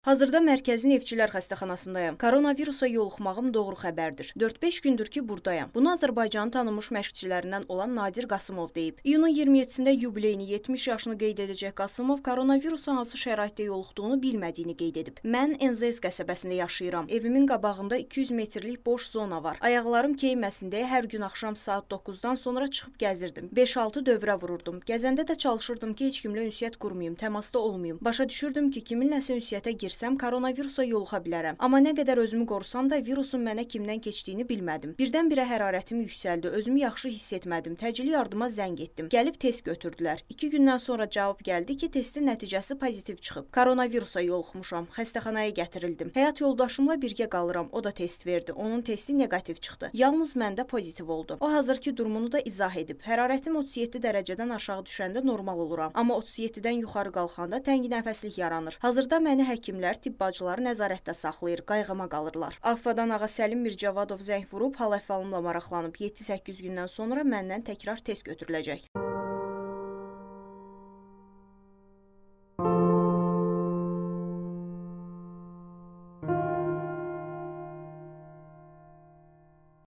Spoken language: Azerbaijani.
Hazırda Mərkəzi Neftçilər xəstəxanasındayam. Koronavirusa yoluxmağım doğru xəbərdir. 4-5 gündür ki, buradayam. Bunu Azərbaycanın tanınmış məşqçilərindən olan Nadir Qasımov deyib. İyunun 27-də yubileyini 70 yaşını qeyd edəcək Qasımov koronavirusa hansı şəraitdə yoluxduğunu bilmədiyini qeyd edib. Mən Enzes qəsəbəsində yaşayıram. Evimin qabağında 200 metrlik boş zona var. Ayaqlarım keyməsində hər gün axşam saat 9-dan sonra çıxıb gəzirdim. 5-6 dövrə vururdum. Gəzəndə də çalışırdım ki, heç kimlə ünsiyyət qurmayım, təmasda olmayım. Başa düşürdüm ki, kiminləsə ünsiyyətə gir girsəm koronavirusa yoluxa bilərəm. Amma nə qədər özümü qorusam da virusun mənə kimdən keçdiyini bilmədim. Birdən-birə hərarətim yüksəldi, özümü yaxşı hiss etmədim. Təcili yardıma zəng etdim. Gəlib test götürdülər. 2 gündən sonra cavab gəldi ki, testin nəticəsi pozitiv çıxıb. Koronavirusa yoluxmuşam. Xəstəxanaya gətirildim. Həyat yoldaşımla birgə qalıram. O da test verdi. Onun testi neqativ çıxdı. Yalnız məndə pozitiv oldu. O hazırki durumunu da izah edib. Hərarətim 37 dərəcədən aşağı düşəndə normal oluram, amma 37-dən yuxarı qalxanda tənginəfəslik yaranır. Hazırda məni həkimlər həkimlər tibb bacıları nəzarətdə saxlayır, qayğıma qalırlar. Afvadan ağa Səlim Mircavadov zəng vurub hal əhvalımla maraqlanıb. 7-8 gündən sonra məndən təkrar test götürüləcək.